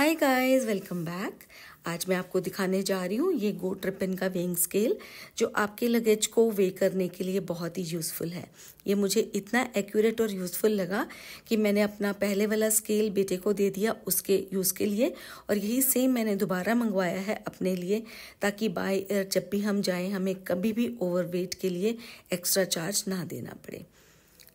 hi guys welcome back आज मैं आपको दिखाने जा रही हूँ ये गो ट्रिपिन का वेइंग स्केल जो आपके लगेज को वे करने के लिए बहुत ही यूज़फुल है ये मुझे इतना एक्यूरेट और यूज़फुल लगा कि मैंने अपना पहले वाला स्केल बेटे को दे दिया उसके यूज़ के लिए और यही सेम मैंने दोबारा मंगवाया है अपने लिए ताकि बाय एयर जब भी हम जाएँ हमें कभी भी ओवर के लिए एक्स्ट्रा चार्ज ना देना पड़े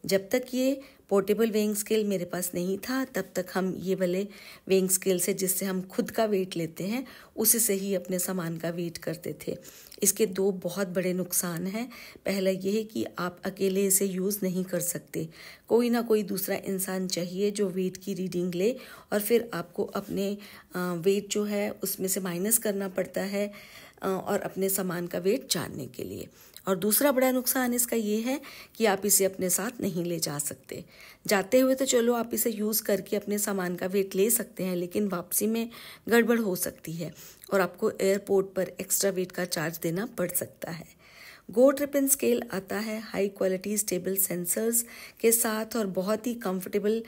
जब तक ये पोर्टेबल वेइंग स्केल मेरे पास नहीं था तब तक हम ये वाले वेइंग स्केल से जिससे हम खुद का वेट लेते हैं उसी से ही अपने सामान का वेट करते थे इसके दो बहुत बड़े नुकसान हैं पहला ये है कि आप अकेले इसे यूज़ नहीं कर सकते कोई ना कोई दूसरा इंसान चाहिए जो वेट की रीडिंग ले और फिर आपको अपने वेट जो है उसमें से माइनस करना पड़ता है और अपने सामान का वेट जानने के लिए और दूसरा बड़ा नुकसान इसका ये है कि आप इसे अपने साथ नहीं ले जा सकते जाते हुए तो चलो आप इसे यूज़ करके अपने सामान का वेट ले सकते हैं लेकिन वापसी में गड़बड़ हो सकती है और आपको एयरपोर्ट पर एक्स्ट्रा वेट का चार्ज देना पड़ सकता है गो ट्रिपिन स्केल आता है हाई क्वालिटी स्टेबल सेंसर्स के साथ और बहुत ही कंफर्टेबल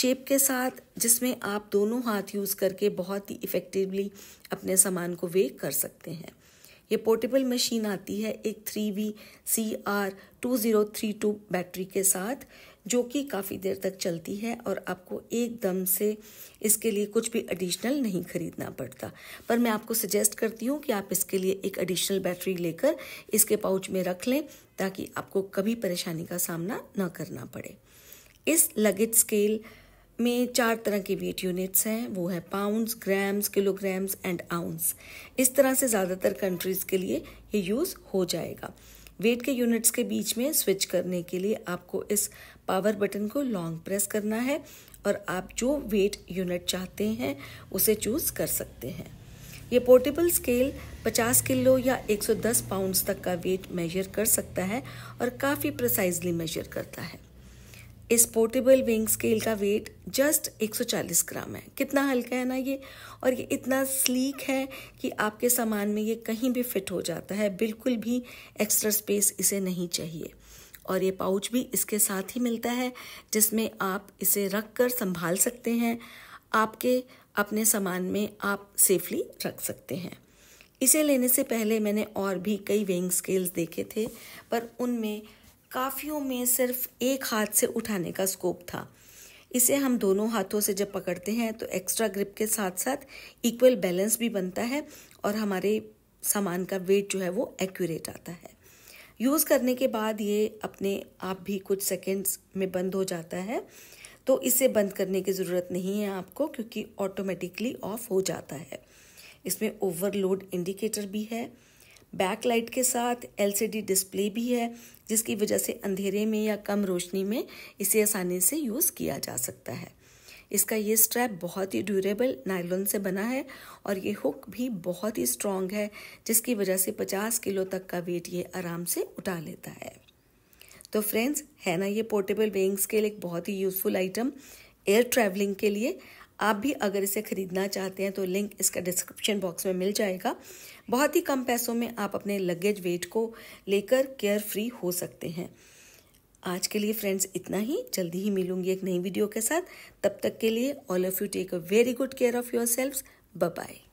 शेप के साथ जिसमें आप दोनों हाथ यूज़ करके बहुत ही इफ़ेक्टिवली अपने सामान को वे कर सकते हैं ये पोर्टेबल मशीन आती है एक three V C R two zero three two battery के साथ जो कि काफ़ी देर तक चलती है और आपको एकदम से इसके लिए कुछ भी एडिशनल नहीं खरीदना पड़ता पर मैं आपको सजेस्ट करती हूँ कि आप इसके लिए एक एडिशनल बैटरी लेकर इसके पाउच में रख लें ताकि आपको कभी परेशानी का सामना ना करना पड़े इस लगेज स्केल में चार तरह के वेट यूनिट्स हैं वो है pounds grams kilograms and ounce इस तरह से ज़्यादातर कंट्रीज़ के लिए ये यूज़ हो जाएगा वेट के यूनिट्स के बीच में स्विच करने के लिए आपको इस पावर बटन को लॉन्ग प्रेस करना है और आप जो वेट यूनिट चाहते हैं उसे चूज़ कर सकते हैं ये पोर्टेबल स्केल 50 किलो या 110 पाउंड्स तक का वेट मेजर कर सकता है और काफ़ी प्रिसाइजली मेजर करता है इस पोर्टेबल विंग स्केल का वेट जस्ट 140 ग्राम है कितना हल्का है ना ये और ये इतना स्लीक है कि आपके सामान में ये कहीं भी फिट हो जाता है बिल्कुल भी एक्स्ट्रा स्पेस इसे नहीं चाहिए और ये पाउच भी इसके साथ ही मिलता है जिसमें आप इसे रख कर संभाल सकते हैं आपके अपने सामान में आप सेफली रख सकते हैं इसे लेने से पहले मैंने और भी कई वेइंग स्केल्स देखे थे पर उनमें काफियों में सिर्फ एक हाथ से उठाने का स्कोप था इसे हम दोनों हाथों से जब पकड़ते हैं तो एक्स्ट्रा ग्रिप के साथ साथ इक्वल बैलेंस भी बनता है और हमारे सामान का वेट जो है वो एक्यूरेट आता है यूज़ करने के बाद ये अपने आप भी कुछ सेकेंड्स में बंद हो जाता है तो इसे बंद करने की ज़रूरत नहीं है आपको क्योंकि ऑटोमेटिकली ऑफ हो जाता है इसमें ओवरलोड इंडिकेटर भी है बैक लाइट के साथ एलसीडी डिस्प्ले भी है जिसकी वजह से अंधेरे में या कम रोशनी में इसे आसानी से यूज़ किया जा सकता है इसका ये स्ट्रैप बहुत ही ड्यूरेबल नायलॉन से बना है और ये हुक भी बहुत ही स्ट्रॉन्ग है जिसकी वजह से 50 किलो तक का वेट ये आराम से उठा लेता है तो फ्रेंड्स है ना ये पोर्टेबल वेइंग स्केल एक बहुत ही यूज़फुल आइटम एयर ट्रैवलिंग के लिए आप भी अगर इसे ख़रीदना चाहते हैं तो लिंक इसका डिस्क्रिप्शन बॉक्स में मिल जाएगा बहुत ही कम पैसों में आप अपने लगेज वेट को लेकर केयर फ्री हो सकते हैं आज के लिए फ्रेंड्स इतना ही जल्दी ही मिलूंगी एक नई वीडियो के साथ तब तक के लिए all of you take a very good care of yourself bye